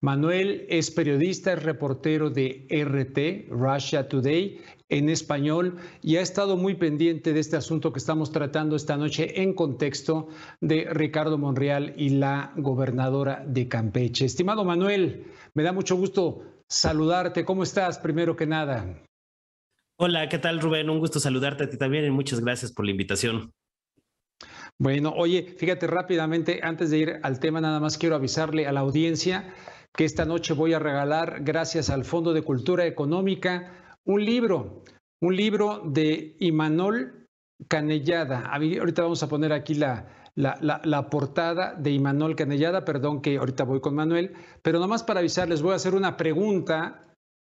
Manuel es periodista, es reportero de RT, Russia Today, en español, y ha estado muy pendiente de este asunto que estamos tratando esta noche en contexto de Ricardo Monreal y la gobernadora de Campeche. Estimado Manuel, me da mucho gusto saludarte. ¿Cómo estás, primero que nada? Hola, ¿qué tal, Rubén? Un gusto saludarte a ti también y muchas gracias por la invitación. Bueno, oye, fíjate rápidamente, antes de ir al tema, nada más quiero avisarle a la audiencia que esta noche voy a regalar, gracias al Fondo de Cultura Económica, un libro, un libro de Imanol Canellada. Ahorita vamos a poner aquí la, la, portada de Imanol Canellada, perdón que ahorita voy con Manuel, pero nomás para avisarles voy a hacer una pregunta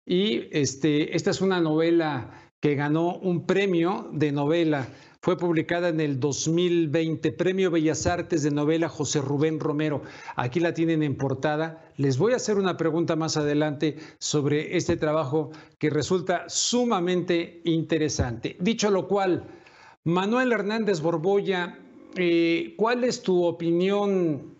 y este, esta es una novela que ganó un premio de novela fue publicada en el 2020, Premio Bellas Artes de Novela José Rubén Romero. Aquí la tienen en portada. Les voy a hacer una pregunta más adelante sobre este trabajo que resulta sumamente interesante. Dicho lo cual, Manuel Hernández Borboya, eh, ¿cuál es tu opinión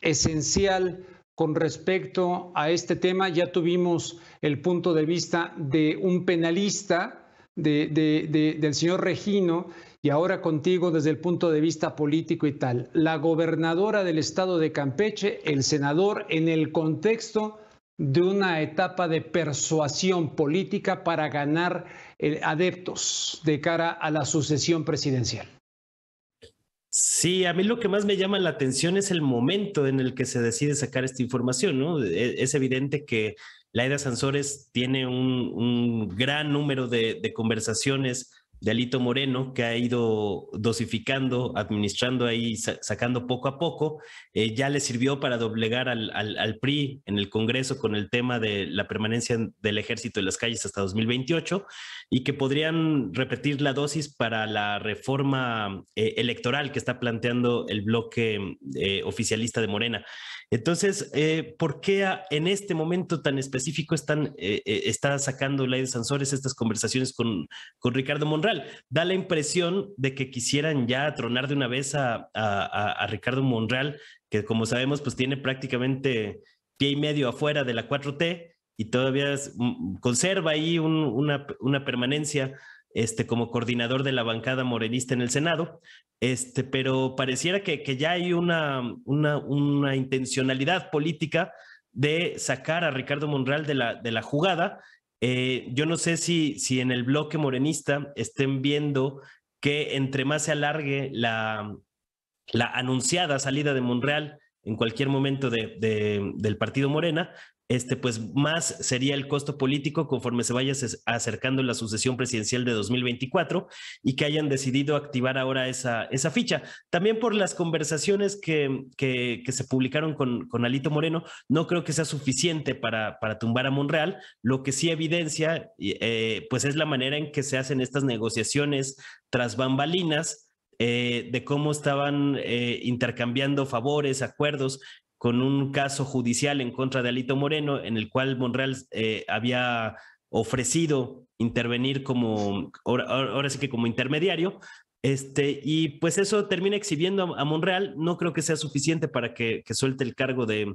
esencial? con respecto a este tema. Ya tuvimos el punto de vista de un penalista, de, del señor Regino, y ahora contigo desde el punto de vista político y tal. La gobernadora del estado de Campeche, el senador, en el contexto de una etapa de persuasión política para ganar eh, adeptos de cara a la sucesión presidencial. Sí, a mí lo que más me llama la atención es el momento en el que se decide sacar esta información, ¿no? E, es evidente que Laida Sansores tiene un, gran número de, de conversaciones de Alito Moreno, que ha ido dosificando, administrando ahí, sacando poco a poco, eh, ya le sirvió para doblegar al, al, PRI en el Congreso con el tema de la permanencia del ejército en las calles hasta 2028 y que podrían repetir la dosis para la reforma eh, electoral que está planteando el bloque eh, oficialista de Morena. Entonces, eh, ¿por qué en este momento tan específico están, eh, eh, está sacando de Sansores estas conversaciones con, Ricardo Monreal? Da la impresión de que quisieran ya tronar de una vez a, Ricardo Monreal, que como sabemos, pues tiene prácticamente pie y medio afuera de la 4T y todavía mm, conserva ahí una, una permanencia este, como coordinador de la bancada morenista en el Senado, este, pero pareciera que, ya hay una, una, una, intencionalidad política de sacar a Ricardo Monreal de la, de la jugada. Eh, yo no sé si, si en el bloque morenista estén viendo que entre más se alargue la, la anunciada salida de Monreal en cualquier momento del partido Morena, este, pues más sería el costo político conforme se vaya acercando la sucesión presidencial de 2024 y que hayan decidido activar ahora esa, esa ficha. También por las conversaciones que, se publicaron con, con, Alito Moreno, no creo que sea suficiente para, para tumbar a Monreal. Lo que sí evidencia, eh, pues es la manera en que se hacen estas negociaciones tras bambalinas. Eh, de cómo estaban eh, intercambiando favores, acuerdos con un caso judicial en contra de Alito Moreno, en el cual Monreal eh, había ofrecido intervenir como, ahora, sí que como intermediario, este, y pues eso termina exhibiendo a, Monreal, no creo que sea suficiente para que, suelte el cargo de,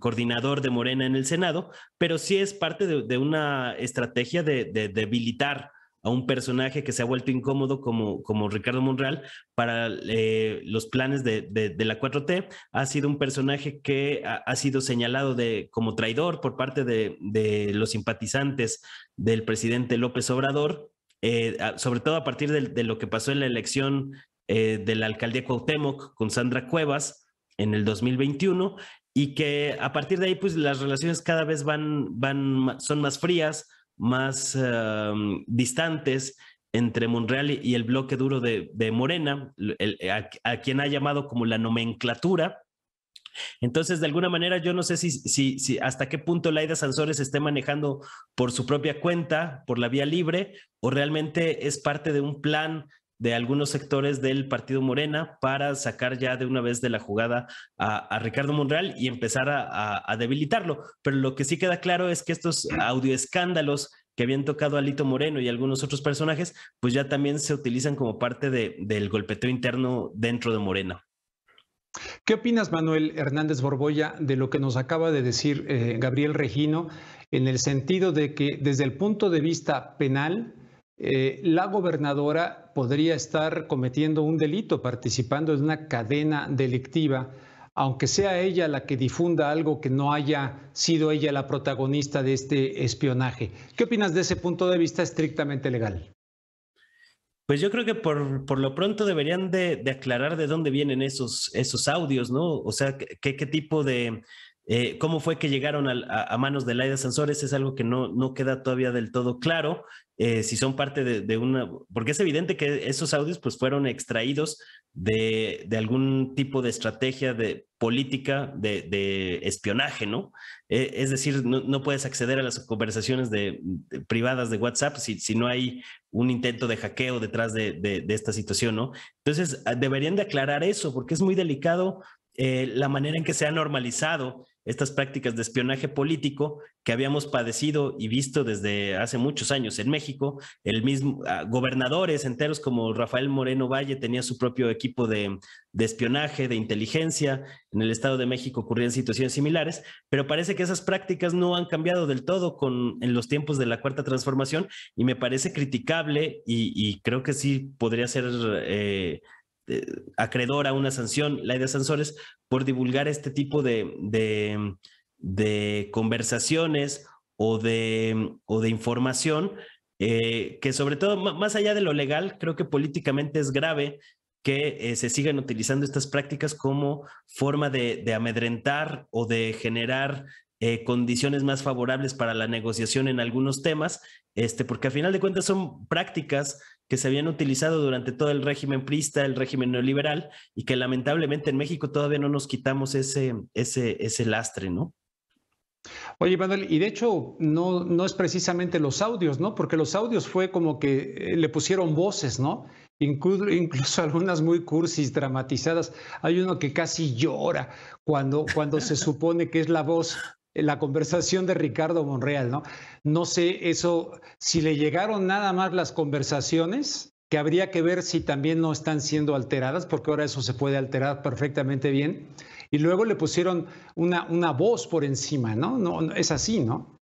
coordinador de Morena en el Senado, pero sí es parte de, una estrategia de, de debilitar a un personaje que se ha vuelto incómodo como, como Ricardo Monreal para eh, los planes de, de, la 4T. Ha sido un personaje que ha, sido señalado de, como traidor por parte de, de los simpatizantes del presidente López Obrador, eh, sobre todo a partir de, lo que pasó en la elección eh, de la alcaldía Cuauhtémoc con Sandra Cuevas en el 2021 y que a partir de ahí pues las relaciones cada vez van, van son más frías, más ah, distantes entre Monreal y el bloque duro de, Morena, a, quien ha llamado como la nomenclatura. Entonces, de alguna manera, yo no sé si, si, si hasta qué punto Laida Sansores esté manejando por su propia cuenta, por la vía libre, o realmente es parte de un plan de algunos sectores del partido Morena para sacar ya de una vez de la jugada a, Ricardo Monreal y empezar a, debilitarlo. Pero lo que sí queda claro es que estos audioescándalos que habían tocado a Lito Moreno y algunos otros personajes, pues ya también se utilizan como parte del golpeteo interno dentro de Morena. ¿Qué opinas, Manuel Hernández Borboya, de lo que nos acaba de decir eh, Gabriel Regino, en el sentido de que desde el punto de vista penal, eh, la gobernadora podría estar cometiendo un delito, participando en una cadena delictiva, aunque sea ella la que difunda algo que no haya sido ella la protagonista de este espionaje. ¿Qué opinas de ese punto de vista estrictamente legal? Pues yo creo que por, lo pronto deberían de, aclarar de dónde vienen esos, esos audios, ¿no? O sea, qué tipo de, eh, ¿Cómo fue que llegaron a, manos de Laida Sansores? Es algo que no, queda todavía del todo claro. Eh, si son parte de, una, porque es evidente que esos audios pues fueron extraídos de, algún tipo de estrategia de política de, espionaje, ¿no? Eh, es decir, no, puedes acceder a las conversaciones de, privadas de WhatsApp si, no hay un intento de hackeo detrás de, esta situación, ¿no? Entonces, ah, deberían de aclarar eso porque es muy delicado la manera en que se ha normalizado estas prácticas de espionaje político que habíamos padecido y visto desde hace muchos años en México. El mismo, ah, gobernadores enteros como Rafael Moreno Valle tenía su propio equipo de, de espionaje, de inteligencia. En el Estado de México ocurrían situaciones similares, pero parece que esas prácticas no han cambiado del todo con, en los tiempos de la Cuarta Transformación y me parece criticable y, creo que sí podría ser... Eh, eh, acreedor a una sanción, la de Sansores, por divulgar este tipo de, conversaciones o de, de información, eh, que sobre todo, más allá de lo legal, creo que políticamente es grave que eh, se sigan utilizando estas prácticas como forma de, amedrentar o de generar condiciones más favorables para la negociación en algunos temas, este, porque al final de cuentas son prácticas que se habían utilizado durante todo el régimen prista, el régimen neoliberal, y que lamentablemente en México todavía no nos quitamos ese, ese, ese lastre, ¿no? Oye, Manuel, y de hecho no, no es precisamente los audios, ¿no? Porque los audios fue como que eh, le pusieron voces, ¿no? incluso algunas muy cursis, dramatizadas. Hay uno que casi llora cuando, cuando se supone que es la voz eh, la conversación de Ricardo Monreal, ¿no? No sé eso, si le llegaron nada más las conversaciones, que habría que ver si también no están siendo alteradas, porque ahora eso se puede alterar perfectamente bien. Y luego le pusieron una, una voz por encima, ¿no? ¿no? Es así, ¿no?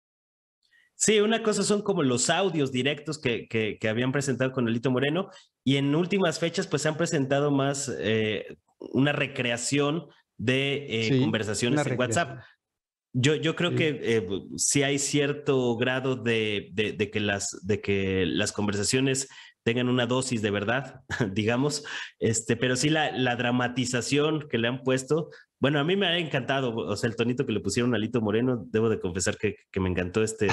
Sí, una cosa son como los audios directos que, que, habían presentado con Elito Moreno y en últimas fechas pues han presentado más eh, una recreación de eh, conversaciones en WhatsApp. Yo, yo creo que eh, sí hay cierto grado de, que las, de que las conversaciones tengan una dosis de verdad, digamos, este, pero sí la dramatización que le han puesto bueno, a mí me ha encantado, o sea, el tonito que le pusieron a Lito Moreno, debo de confesar que, me encantó este.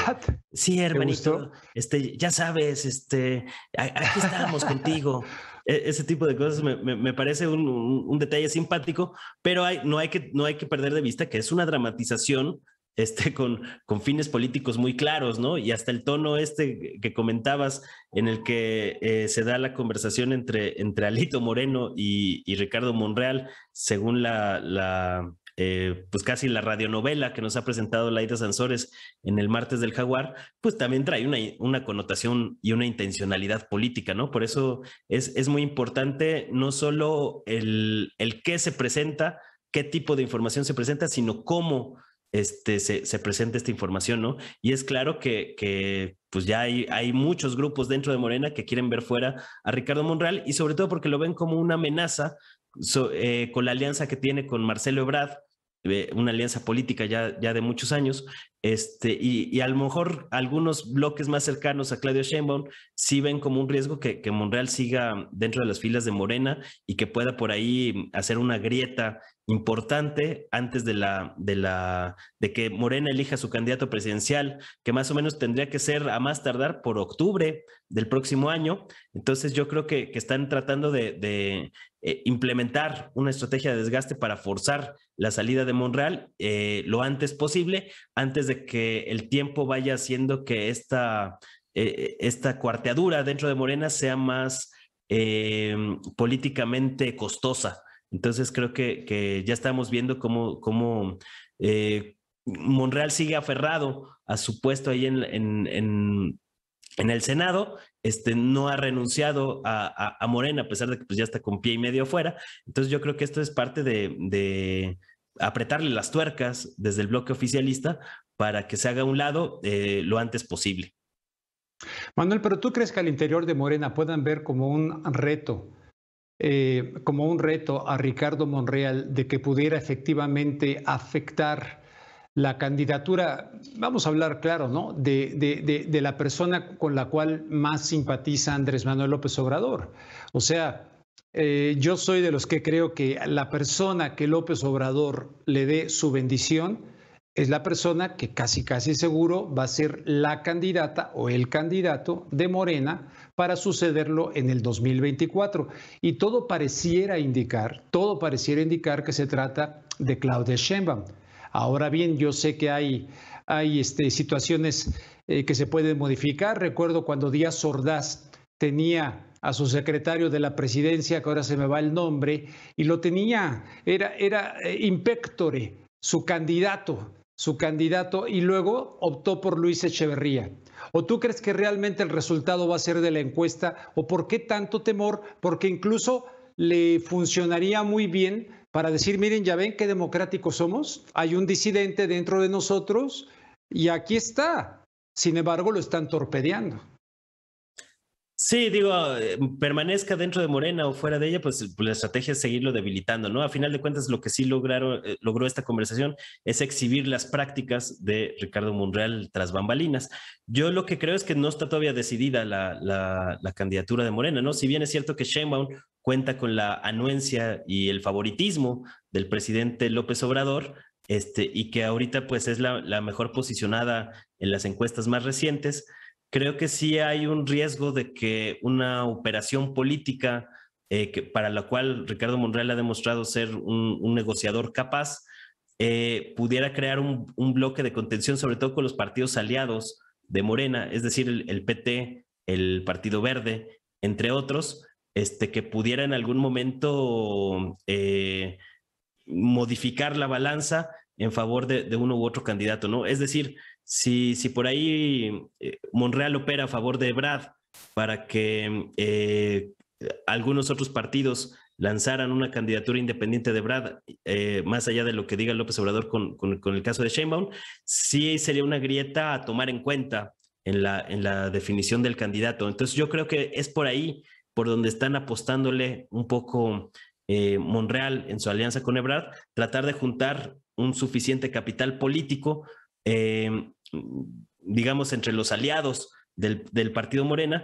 Sí, hermanito, este, ya sabes, este, aquí estamos contigo. E, ese tipo de cosas me, parece un, detalle simpático, pero hay, no, hay que, no hay que perder de vista que es una dramatización este, con, con fines políticos muy claros, ¿no? Y hasta el tono este que comentabas en el que eh, se da la conversación entre, entre Alito Moreno y, Ricardo Monreal, según la, la eh, pues casi la radionovela que nos ha presentado Laida Sansores en el martes del Jaguar, pues también trae una, una connotación y una intencionalidad política, ¿no? Por eso es, es muy importante no solo el, el qué se presenta, qué tipo de información se presenta, sino cómo este, se, presenta esta información, ¿no? Y es claro que, pues ya hay, muchos grupos dentro de Morena que quieren ver fuera a Ricardo Monreal y sobre todo porque lo ven como una amenaza eh, con la alianza que tiene con Marcelo Ebrard, eh, una alianza política ya, de muchos años, este, y, a lo mejor algunos bloques más cercanos a Claudio Sheinbaum sí ven como un riesgo que Monreal siga dentro de las filas de Morena y que pueda por ahí hacer una grieta importante antes de la de la de que Morena elija su candidato presidencial, que más o menos tendría que ser a más tardar por octubre del próximo año. Entonces yo creo que, están tratando de, eh, implementar una estrategia de desgaste para forzar la salida de Monreal eh, lo antes posible, antes de que el tiempo vaya haciendo que esta, eh, esta cuarteadura dentro de Morena sea más políticamente costosa entonces creo que, ya estamos viendo cómo, eh, Monreal sigue aferrado a su puesto ahí en, en, el Senado, este, no ha renunciado a, Morena, a pesar de que pues, ya está con pie y medio afuera. Entonces yo creo que esto es parte de, apretarle las tuercas desde el bloque oficialista para que se haga a un lado eh, lo antes posible. Manuel, pero ¿tú crees que al interior de Morena puedan ver como un reto eh, como un reto a Ricardo Monreal de que pudiera efectivamente afectar la candidatura, vamos a hablar claro, ¿no? De, la persona con la cual más simpatiza Andrés Manuel López Obrador. O sea, eh, yo soy de los que creo que la persona que López Obrador le dé su bendición es la persona que casi casi seguro va a ser la candidata o el candidato de Morena para sucederlo en el 2024. Y todo pareciera indicar, todo pareciera indicar que se trata de Claudia Sheinbaum. Ahora bien, yo sé que hay, hay este, situaciones eh, que se pueden modificar. Recuerdo cuando Díaz Ordaz tenía a su secretario de la presidencia, que ahora se me va el nombre, y lo tenía, era, era eh, impectore, su candidato, su candidato, y luego optó por Luis Echeverría. ¿O tú crees que realmente el resultado va a ser de la encuesta? ¿O por qué tanto temor? Porque incluso le funcionaría muy bien para decir, miren, ya ven qué democráticos somos, hay un disidente dentro de nosotros y aquí está. Sin embargo, lo están torpedeando. Sí, digo, eh, permanezca dentro de Morena o fuera de ella, pues, pues la estrategia es seguirlo debilitando, ¿no? A final de cuentas, lo que sí lograron, eh, logró esta conversación es exhibir las prácticas de Ricardo Monreal tras bambalinas. Yo lo que creo es que no está todavía decidida la, candidatura de Morena, ¿no? Si bien es cierto que Sheinbaum cuenta con la anuencia y el favoritismo del presidente López Obrador, este, y que ahorita pues es la mejor posicionada en las encuestas más recientes, creo que sí hay un riesgo de que una operación política eh, para la cual Ricardo Monreal ha demostrado ser un, negociador capaz, eh, pudiera crear un, bloque de contención, sobre todo con los partidos aliados de Morena, es decir, el, PT, el Partido Verde, entre otros, este, que pudiera en algún momento eh, modificar la balanza en favor de, de, uno u otro candidato, ¿no? Es decir, si, por ahí eh, Monreal opera a favor de Brad para que eh, algunos otros partidos lanzaran una candidatura independiente de Brad, eh, más allá de lo que diga López Obrador con, el caso de Sheinbaum, sí sería una grieta a tomar en cuenta en la, definición del candidato. Entonces yo creo que es por ahí por donde están apostándole un poco Monreal en su alianza con Ebrard, tratar de juntar un suficiente capital político eh, digamos, entre los aliados del, partido Morena,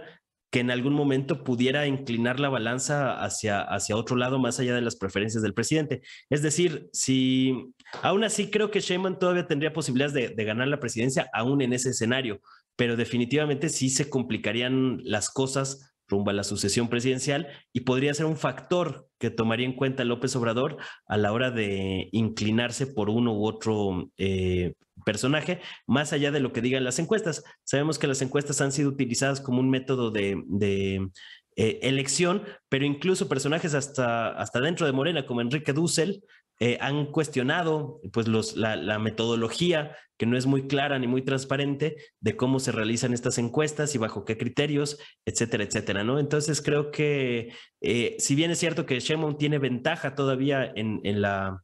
que en algún momento pudiera inclinar la balanza hacia, hacia otro lado, más allá de las preferencias del presidente. Es decir, si aún así creo que Sheinbaum todavía tendría posibilidades de, de ganar la presidencia, aún en ese escenario, pero definitivamente sí se complicarían las cosas rumba la sucesión presidencial y podría ser un factor que tomaría en cuenta López Obrador a la hora de inclinarse por uno u otro eh, personaje, más allá de lo que digan las encuestas. Sabemos que las encuestas han sido utilizadas como un método de, eh, elección, pero incluso personajes hasta, hasta dentro de Morena, como Enrique Dussel, eh, han cuestionado pues la, metodología que no es muy clara ni muy transparente de cómo se realizan estas encuestas y bajo qué criterios, etcétera, etcétera, ¿no? Entonces creo que eh, si bien es cierto que Shemon tiene ventaja todavía en, la,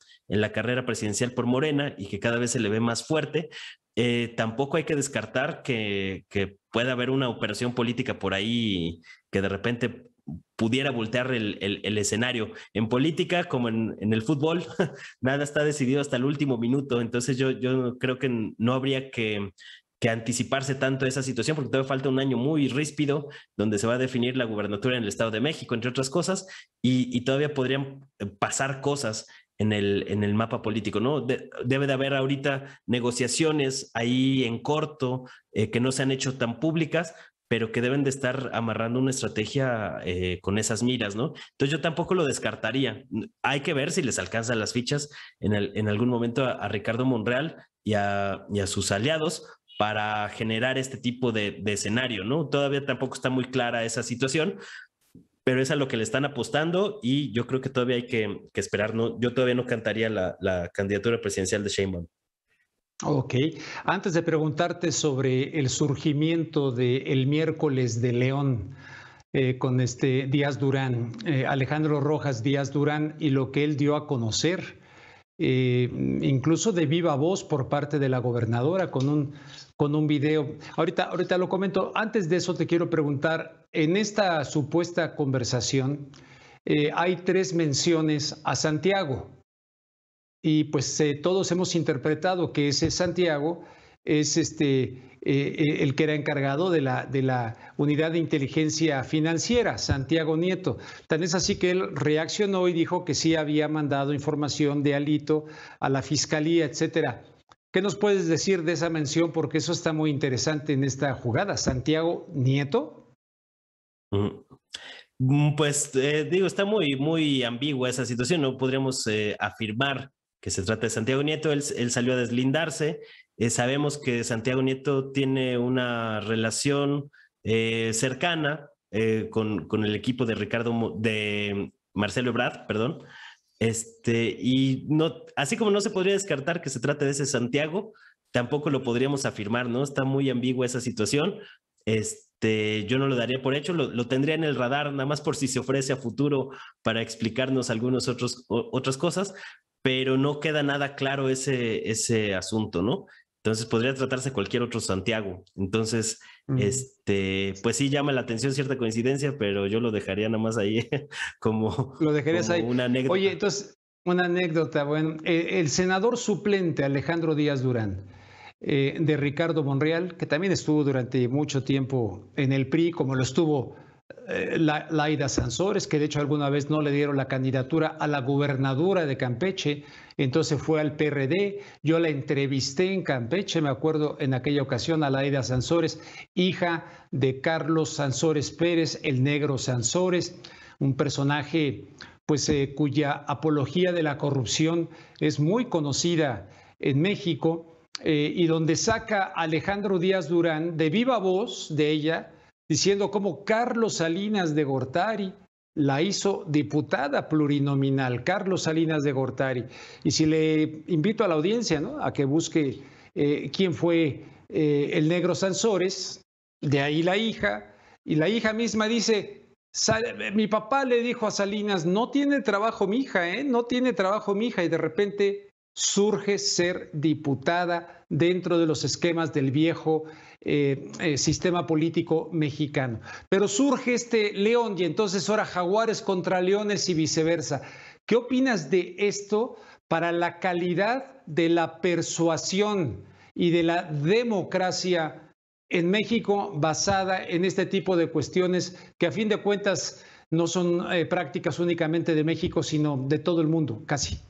carrera presidencial por Morena y que cada vez se le ve más fuerte, eh, tampoco hay que descartar que pueda haber una operación política por ahí que de repente pudiera voltear el, escenario. En política, como en, el fútbol, nada está decidido hasta el último minuto. Entonces yo, yo creo que no habría que, anticiparse tanto a esa situación, porque todavía falta un año muy ríspido donde se va a definir la gubernatura en el Estado de México, entre otras cosas, y, todavía podrían eh, pasar cosas en el, en el mapa político, ¿no? debe de haber ahorita negociaciones ahí en corto eh, que no se han hecho tan públicas pero que deben de estar amarrando una estrategia eh, con esas miras, ¿no? Entonces yo tampoco lo descartaría. Hay que ver si les alcanzan las fichas en, algún momento a, Ricardo Monreal y a, sus aliados para generar este tipo de, escenario, ¿no? Todavía tampoco está muy clara esa situación, pero es a lo que le están apostando y yo creo que todavía hay que, esperar. No, yo todavía no cantaría la, la, candidatura presidencial de Sheinbaum. Ok, antes de preguntarte sobre el surgimiento del miércoles de León eh, con este Díaz Durán, eh, Alejandro Rojas Díaz Durán y lo que él dio a conocer, eh, incluso de viva voz por parte de la gobernadora con un, con un video. Ahorita, ahorita lo comento, antes de eso te quiero preguntar, en esta supuesta conversación hay tres menciones a Santiago y pues eh, todos hemos interpretado que ese Santiago es este, eh, eh, el que era encargado de la, de la unidad de inteligencia financiera, Santiago Nieto. Tan es así que él reaccionó y dijo que sí había mandado información de Alito a la fiscalía, etcétera. ¿Qué nos puedes decir de esa mención? Porque eso está muy interesante en esta jugada. Santiago Nieto. Mm. Mm, pues digo, está muy, muy ambigua esa situación. No podríamos afirmar que se trata de Santiago Nieto. Él, salió a deslindarse. Eh, sabemos que Santiago Nieto tiene una relación eh, cercana eh, con, el equipo de Ricardo de Marcelo Brad, perdón. Este, y no, así como no se podría descartar que se trate de ese Santiago, tampoco lo podríamos afirmar, ¿no? Está muy ambigua esa situación. Este, yo no lo daría por hecho, lo, tendría en el radar, nada más por si se ofrece a futuro para explicarnos algunas otros, otras cosas, pero no queda nada claro ese, ese asunto, ¿no? Entonces podría tratarse cualquier otro Santiago. Entonces, este, pues sí llama la atención cierta coincidencia, pero yo lo dejaría nada más ahí como, lo dejarías una anécdota. Oye, entonces, una anécdota. Bueno, eh, el senador suplente Alejandro Díaz Durán, eh, de Ricardo Monreal, que también estuvo durante mucho tiempo en el PRI, como lo estuvo eh, Laida Sansores, que de hecho alguna vez no le dieron la candidatura a la gobernadora de Campeche, entonces fue al PRD, yo la entrevisté en Campeche, me acuerdo en aquella ocasión a Laida Sansores, hija de Carlos Sansores Pérez, el negro Sansores, un personaje pues eh, cuya apología de la corrupción es muy conocida en México eh, y donde saca a Alejandro Díaz Durán de viva voz de ella, diciendo cómo Carlos Salinas de Gortari la hizo diputada plurinominal, Carlos Salinas de Gortari. Y si le invito a la audiencia ¿no? a que busque eh, quién fue eh, el negro Sansores, de ahí la hija, y la hija misma dice, mi papá le dijo a Salinas, no tiene trabajo mi hija, ¿eh? no tiene trabajo mi hija, y de repente surge ser diputada dentro de los esquemas del viejo eh, eh, sistema político mexicano. Pero surge este león y entonces ahora jaguares contra leones y viceversa. ¿Qué opinas de esto para la calidad de la persuasión y de la democracia en México basada en este tipo de cuestiones que a fin de cuentas no son eh, prácticas únicamente de México, sino de todo el mundo, casi?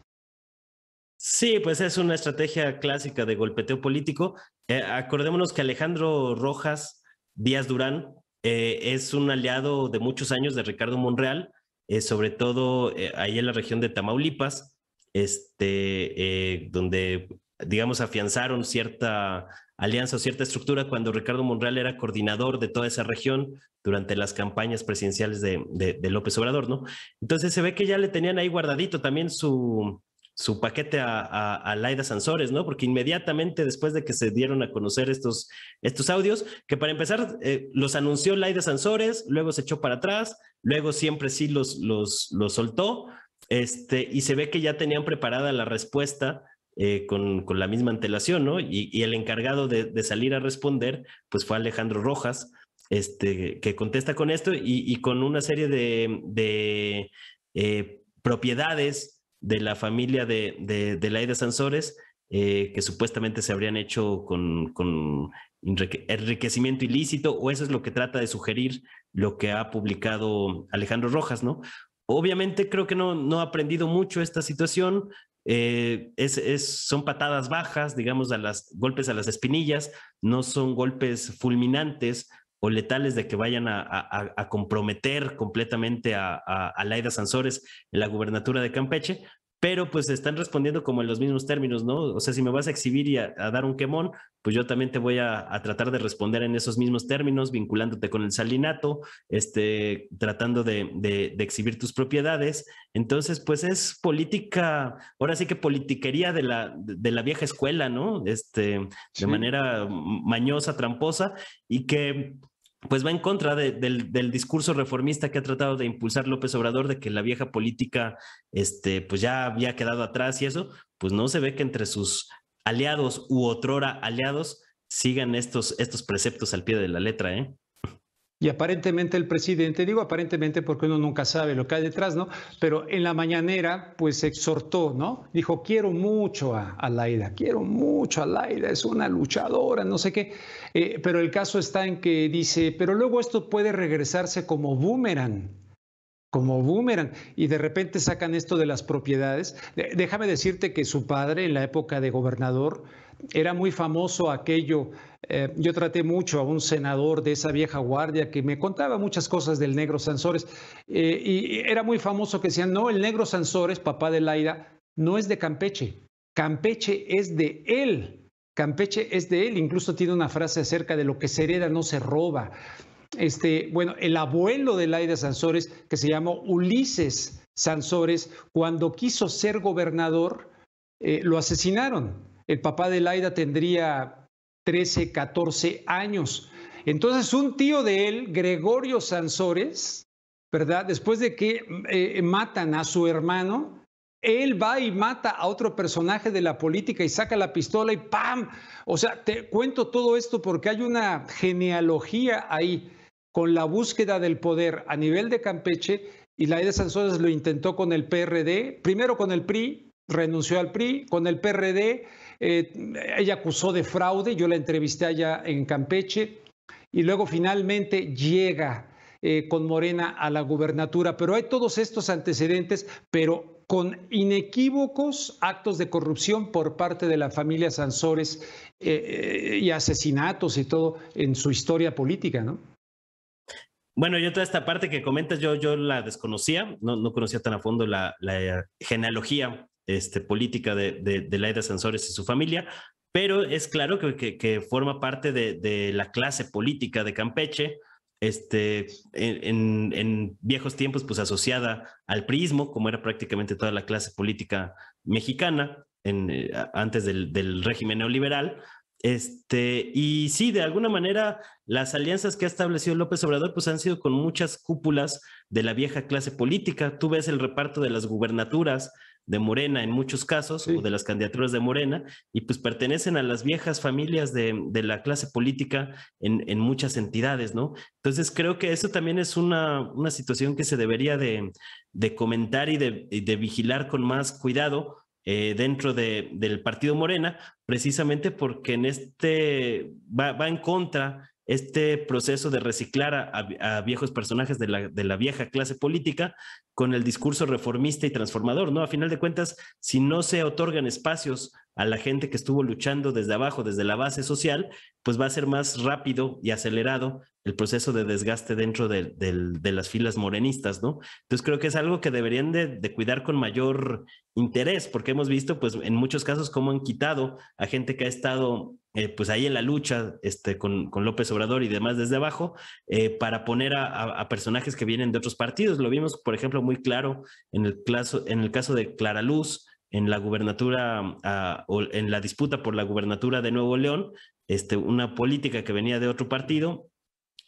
Sí, pues es una estrategia clásica de golpeteo político. Eh, acordémonos que Alejandro Rojas Díaz Durán eh, es un aliado de muchos años de Ricardo Monreal, eh, sobre todo ahí en la región de Tamaulipas, este, donde, digamos, afianzaron cierta alianza o cierta estructura cuando Ricardo Monreal era coordinador de toda esa región durante las campañas presidenciales de, de López Obrador, ¿no? Entonces se ve que ya le tenían ahí guardadito también su, su paquete a, a, Laida Sansores, ¿no? Porque inmediatamente después de que se dieron a conocer estos, estos audios, que para empezar eh, los anunció Laida Sansores, luego se echó para atrás, luego siempre sí los, los, soltó, este, y se ve que ya tenían preparada la respuesta eh, con, la misma antelación, ¿no? Y, el encargado de, salir a responder, pues fue Alejandro Rojas, este, que contesta con esto y, con una serie de, eh, propiedades de la familia de, de, de Laida Sansores, eh, que supuestamente se habrían hecho con, enriquecimiento ilícito, o eso es lo que trata de sugerir lo que ha publicado Alejandro Rojas, ¿no? Obviamente creo que no, no ha aprendido mucho esta situación, eh, es, son patadas bajas, digamos, a las golpes a las espinillas, no son golpes fulminantes, o letales de que vayan a, comprometer completamente a, a, Laida Sansores en la gubernatura de Campeche, pero pues están respondiendo como en los mismos términos, ¿no? O sea, si me vas a exhibir y a, dar un quemón, pues yo también te voy a, tratar de responder en esos mismos términos, vinculándote con el salinato, este, tratando de, exhibir tus propiedades. Entonces, pues es política, ahora sí que politiquería de la, de la vieja escuela, ¿no? Este, de manera mañosa, tramposa, y que pues va en contra del, del, discurso reformista que ha tratado de impulsar López Obrador de que la vieja política, este, pues ya había quedado atrás y eso, pues no se ve que entre sus aliados u otrora aliados sigan estos, estos preceptos al pie de la letra, ¿eh? Y aparentemente el presidente, digo aparentemente porque uno nunca sabe lo que hay detrás, ¿no? Pero en la mañanera, pues exhortó, ¿no? Dijo, quiero mucho a, a Laida, quiero mucho a Laida, es una luchadora, no sé qué. Eh, pero el caso está en que dice, pero luego esto puede regresarse como boomerang como boomerang y de repente sacan esto de las propiedades. Déjame decirte que su padre en la época de gobernador era muy famoso aquello. Eh, yo traté mucho a un senador de esa vieja guardia que me contaba muchas cosas del negro Sansores. Eh, y era muy famoso que decían, no, el negro Sansores, papá de Laida, no es de Campeche. Campeche es de él. Campeche es de él. Incluso tiene una frase acerca de lo que se hereda no se roba. Este, bueno, el abuelo de Laida Sansores, que se llamó Ulises Sansores, cuando quiso ser gobernador, eh, lo asesinaron. El papá de Laida tendría 13, 14 años. Entonces un tío de él, Gregorio Sansores, ¿verdad? Después de que eh, matan a su hermano, él va y mata a otro personaje de la política y saca la pistola y ¡pam! O sea, te cuento todo esto porque hay una genealogía ahí con la búsqueda del poder a nivel de Campeche y Laida Sansores lo intentó con el PRD, primero con el PRI, renunció al PRI, con el PRD eh, ella acusó de fraude, yo la entrevisté allá en Campeche y luego finalmente llega eh, con Morena a la gubernatura, pero hay todos estos antecedentes, pero con inequívocos actos de corrupción por parte de la familia Sansores eh, y asesinatos y todo en su historia política, ¿no? Bueno, yo toda esta parte que comentas, yo, yo la desconocía, no, conocía tan a fondo la genealogía este, política de, de, de Laida e Sansores y su familia, pero es claro que, forma parte de, la clase política de Campeche, este, en, viejos tiempos, pues asociada al prismo, como era prácticamente toda la clase política mexicana eh, antes del, régimen neoliberal. Este, y sí, de alguna manera, las alianzas que ha establecido López Obrador, pues han sido con muchas cúpulas de la vieja clase política. Tú ves el reparto de las gubernaturas, de Morena en muchos casos, o de las candidaturas de Morena, y pues pertenecen a las viejas familias de, la clase política en, muchas entidades, ¿no? Entonces creo que eso también es una, situación que se debería de, comentar y de, vigilar con más cuidado. Eh, dentro del partido Morena, precisamente porque en este va, va en contra este proceso de reciclar a, viejos personajes de la, vieja clase política con el discurso reformista y transformador, ¿no? A final de cuentas, si no se otorgan espacios a la gente que estuvo luchando desde abajo, desde la base social, pues va a ser más rápido y acelerado el proceso de desgaste dentro de, las filas morenistas, ¿no? Entonces creo que es algo que deberían de, cuidar con mayor interés, porque hemos visto, pues, en muchos casos cómo han quitado a gente que ha estado eh, pues ahí en la lucha este, con, López Obrador y demás desde abajo, eh, para poner a, personajes que vienen de otros partidos. Lo vimos, por ejemplo, muy claro en el caso, en el caso de Clara Luz, en la gubernatura ah, en la disputa por la gubernatura de Nuevo León, este, una política que venía de otro partido,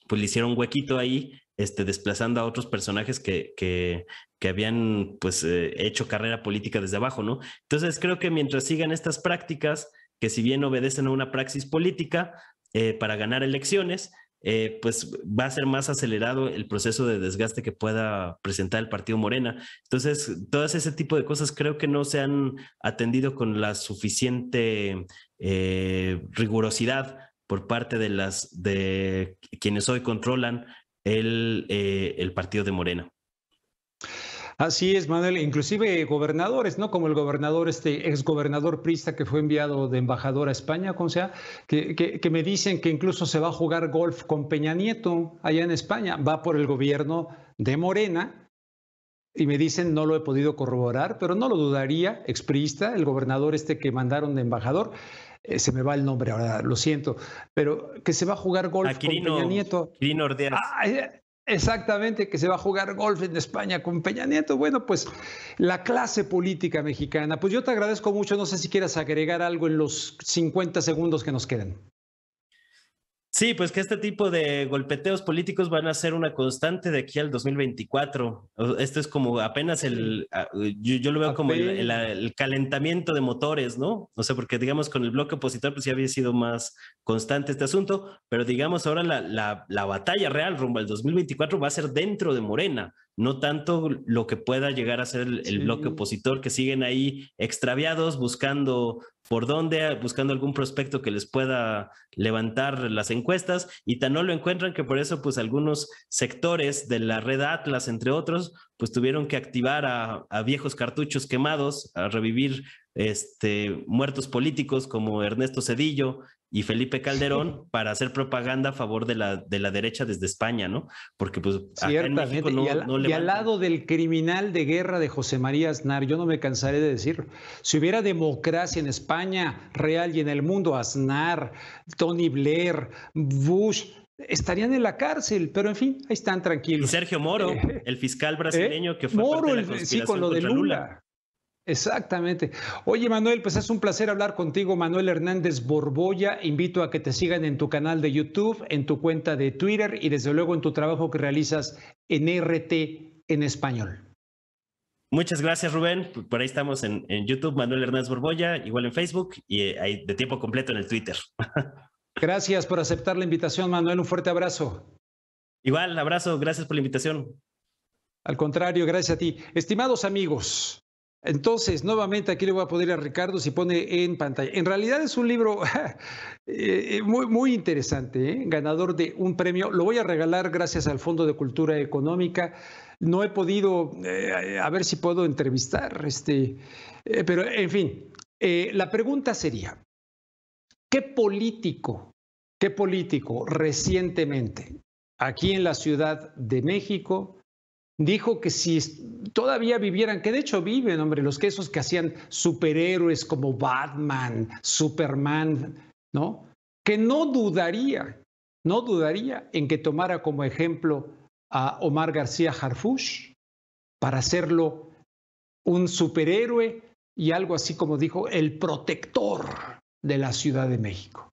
pues le hicieron huequito ahí, este, desplazando a otros personajes que, habían pues eh, hecho carrera política desde abajo, ¿no? Entonces creo que mientras sigan estas prácticas, que si bien obedecen a una praxis política eh, para ganar elecciones, eh, pues va a ser más acelerado el proceso de desgaste que pueda presentar el partido Morena. Entonces, todas ese tipo de cosas creo que no se han atendido con la suficiente eh, rigurosidad por parte de las de quienes hoy controlan el, el partido de Morena. Así es, Manuel, inclusive gobernadores, ¿no? Como el gobernador, este exgobernador Prista que fue enviado de embajador a España, como sea, que, que, me dicen que incluso se va a jugar golf con Peña Nieto allá en España, va por el gobierno de Morena, y me dicen, no lo he podido corroborar, pero no lo dudaría, exprista, el gobernador este que mandaron de embajador, eh, se me va el nombre ahora, lo siento, pero que se va a jugar golf con Peña Nieto. Exactamente, que se va a jugar golf en España con Peña Nieto. Bueno, pues la clase política mexicana. Pues yo te agradezco mucho. No sé si quieras agregar algo en los 50 segundos que nos quedan. Sí, pues que este tipo de golpeteos políticos van a ser una constante de aquí al 2024. Esto es como apenas el, yo, lo veo como el, calentamiento de motores, ¿no? O sea, porque digamos con el bloque opositor pues ya había sido más constante este asunto, pero digamos ahora la, batalla real rumbo al 2024 va a ser dentro de Morena, no tanto lo que pueda llegar a ser el, bloque opositor que siguen ahí extraviados buscando por dónde, buscando algún prospecto que les pueda levantar las encuestas y tan no lo encuentran que por eso pues algunos sectores de la red Atlas, entre otros, pues tuvieron que activar a, viejos cartuchos quemados, a revivir este, muertos políticos como Ernesto Cedillo, y Felipe Calderón para hacer propaganda a favor de la, de la derecha desde España, ¿no? Porque pues acá en no, le al, y al lado del criminal de guerra de José María Aznar, yo no me cansaré de decirlo, si hubiera democracia en España real y en el mundo, Aznar, Tony Blair, Bush, estarían en la cárcel, pero en fin, ahí están tranquilos. Y Sergio Moro, el fiscal ¿Eh? brasileño que fue Moro, parte de la sí, con de Lula. Exactamente. Oye, Manuel, pues es un placer hablar contigo, Manuel Hernández Borboya. Invito a que te sigan en tu canal de YouTube, en tu cuenta de Twitter y desde luego en tu trabajo que realizas en RT en español. Muchas gracias, Rubén. Por ahí estamos en, YouTube, Manuel Hernández Borboya, igual en Facebook y eh, de tiempo completo en el Twitter. Gracias por aceptar la invitación, Manuel. Un fuerte abrazo. Igual, abrazo. Gracias por la invitación. Al contrario, gracias a ti. Estimados amigos, entonces, nuevamente aquí le voy a poner a Ricardo si pone en pantalla. En realidad es un libro eh, eh, muy, muy interesante, ¿eh? ganador de un premio. Lo voy a regalar gracias al Fondo de Cultura Económica. No he podido, a ver si puedo entrevistar, este, pero en fin, la pregunta sería, ¿qué político, qué político recientemente aquí en la Ciudad de México dijo que si todavía vivieran, que de hecho viven, hombre, los que que hacían superhéroes como Batman, Superman, ¿no? Que no dudaría, no dudaría en que tomara como ejemplo a Omar García Harfush para hacerlo un superhéroe y algo así como dijo, el protector de la Ciudad de México.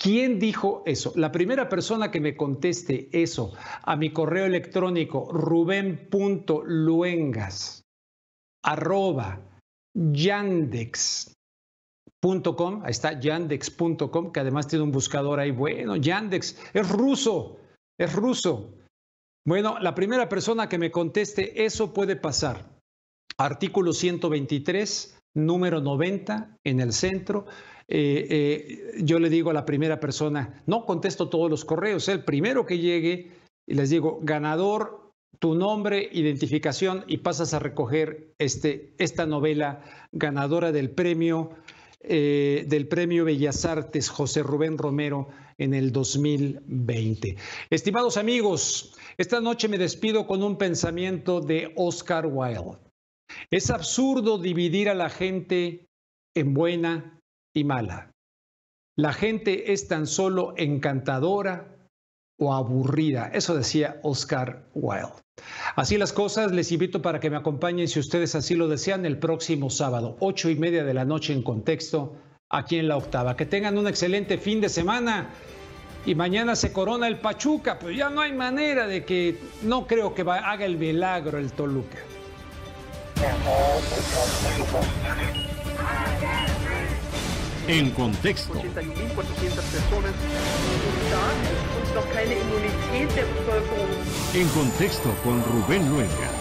¿Quién dijo eso? La primera persona que me conteste eso a mi correo electrónico ruben.luengas arroba ahí está yandex.com, que además tiene un buscador ahí. Bueno, Yandex, es ruso, es ruso. Bueno, la primera persona que me conteste, eso puede pasar. Artículo 123, número 90 en el centro. Eh, eh, yo le digo a la primera persona, no contesto todos los correos, el primero que llegue, y les digo, ganador, tu nombre, identificación y pasas a recoger este, esta novela ganadora del premio. Eh, del Premio Bellas Artes José Rubén Romero en el 2020. Estimados amigos, esta noche me despido con un pensamiento de Oscar Wilde. Es absurdo dividir a la gente en buena y mala. La gente es tan solo encantadora o aburrida. Eso decía Oscar Wilde. Así las cosas, les invito para que me acompañen si ustedes así lo desean el próximo sábado, ocho y media de la noche en contexto, aquí en la octava. Que tengan un excelente fin de semana y mañana se corona el Pachuca, pero ya no hay manera de que, no creo que haga el milagro el Toluca. En contexto. 81.400 personas. En contexto con Rubén Luenga.